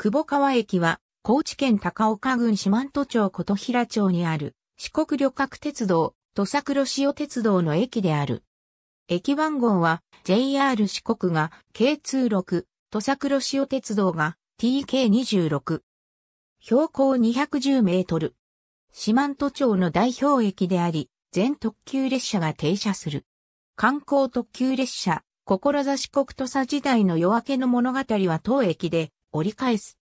久保川駅は、高知県高岡郡四万十町琴平町にある、四国旅客鉄道、土佐黒潮鉄道の駅である。駅番号は、JR 四国が K26、土佐黒潮鉄道が TK26。標高210メートル。四万十町の代表駅であり、全特急列車が停車する。観光特急列車、志国土佐時代の夜明けの物語は当駅で折り返す。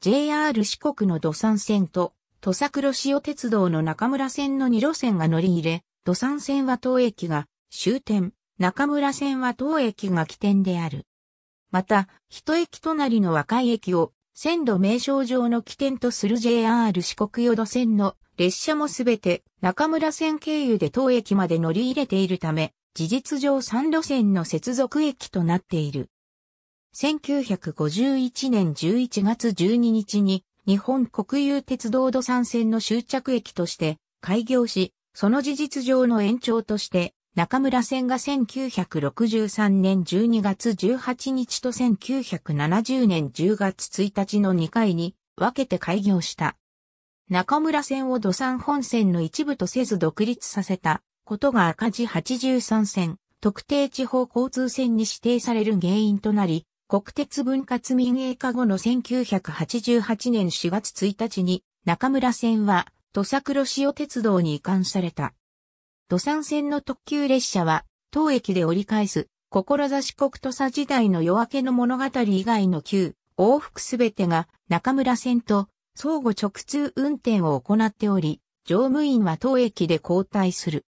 JR 四国の土産線と、土佐黒潮鉄道の中村線の2路線が乗り入れ、土産線は当駅が終点、中村線は当駅が起点である。また、一駅隣の若い駅を線路名称上の起点とする JR 四国予土線の列車もすべて中村線経由で当駅まで乗り入れているため、事実上3路線の接続駅となっている。1951年11月12日に日本国有鉄道土産線の終着駅として開業し、その事実上の延長として中村線が1963年12月18日と1970年10月1日の2回に分けて開業した。中村線を土産本線の一部とせず独立させたことが赤字83線、特定地方交通線に指定される原因となり、国鉄分割民営化後の1988年4月1日に中村線は土佐黒潮鉄道に移管された。土産線の特急列車は当駅で折り返す志国土佐時代の夜明けの物語以外の旧往復すべてが中村線と相互直通運転を行っており、乗務員は当駅で交代する。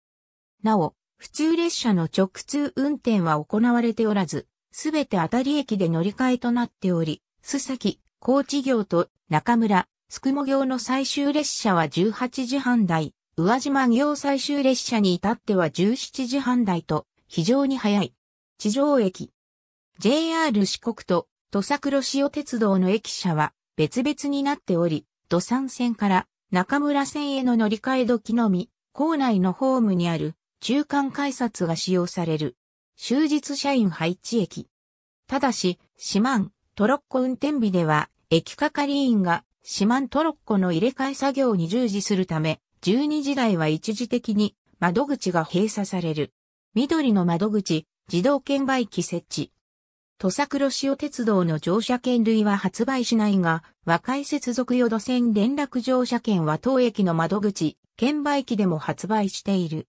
なお、普通列車の直通運転は行われておらず、すべて当たり駅で乗り換えとなっており、須崎、高知行と中村、つくも行の最終列車は18時半台、宇和島行最終列車に至っては17時半台と、非常に早い。地上駅。JR 四国と土佐黒潮鉄道の駅舎は別々になっており、土産線から中村線への乗り換え時のみ、校内のホームにある中間改札が使用される。終日社員配置駅。ただし、四万トロッコ運転日では、駅係員が四万トロッコの入れ替え作業に従事するため、12時台は一時的に窓口が閉鎖される。緑の窓口、自動券売機設置。土佐黒潮鉄道の乗車券類は発売しないが、和解接続予土線連絡乗車券は当駅の窓口、券売機でも発売している。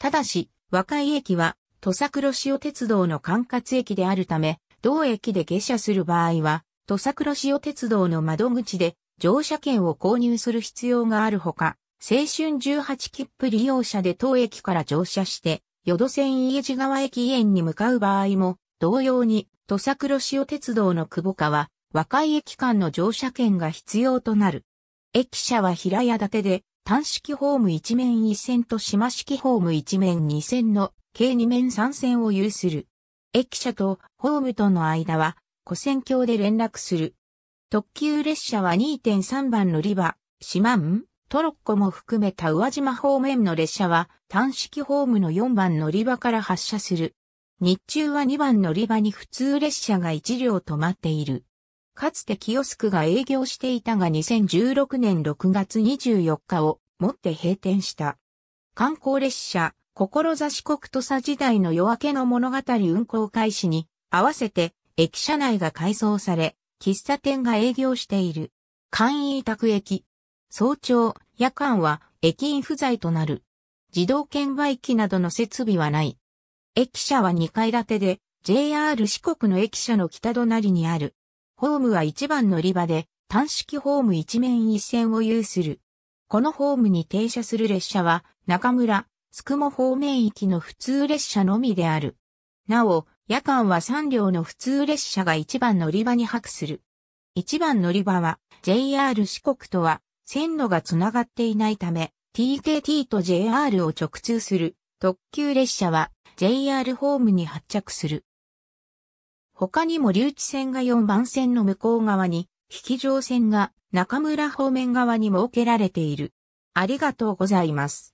ただし、和解駅は土佐黒潮鉄道の管轄駅であるため、同駅で下車する場合は、土佐黒潮鉄道の窓口で乗車券を購入する必要があるほか、青春18切符利用者で当駅から乗車して、淀線家路川駅園に向かう場合も、同様に、土佐黒潮鉄道の久保川、若い駅間の乗車券が必要となる。駅舎は平屋建てで、単式ホーム一面一線と島式ホーム一面二線の計二面三線を有する。駅舎とホームとの間は、古線橋で連絡する。特急列車は2.3番乗り場、島ん、トロッコも含めた宇和島方面の列車は単式ホームの4番乗り場から発車する。日中は2番乗り場に普通列車が1両止まっている。かつてキオスクが営業していたが2016年6月24日をもって閉店した。観光列車、志国土佐時代の夜明けの物語運行開始に合わせて駅舎内が改装され、喫茶店が営業している。簡易委託駅。早朝、夜間は駅員不在となる。自動券売機などの設備はない。駅舎は2階建てで、JR 四国の駅舎の北隣にある。ホームは一番乗り場で、単式ホーム一面一線を有する。このホームに停車する列車は、中村、つくも方面行きの普通列車のみである。なお、夜間は3両の普通列車が一番乗り場に泊する。一番乗り場は JR 四国とは線路がつながっていないため TKT と JR を直通する特急列車は JR ホームに発着する。他にも留置線が4番線の向こう側に、引き上線が中村方面側に設けられている。ありがとうございます。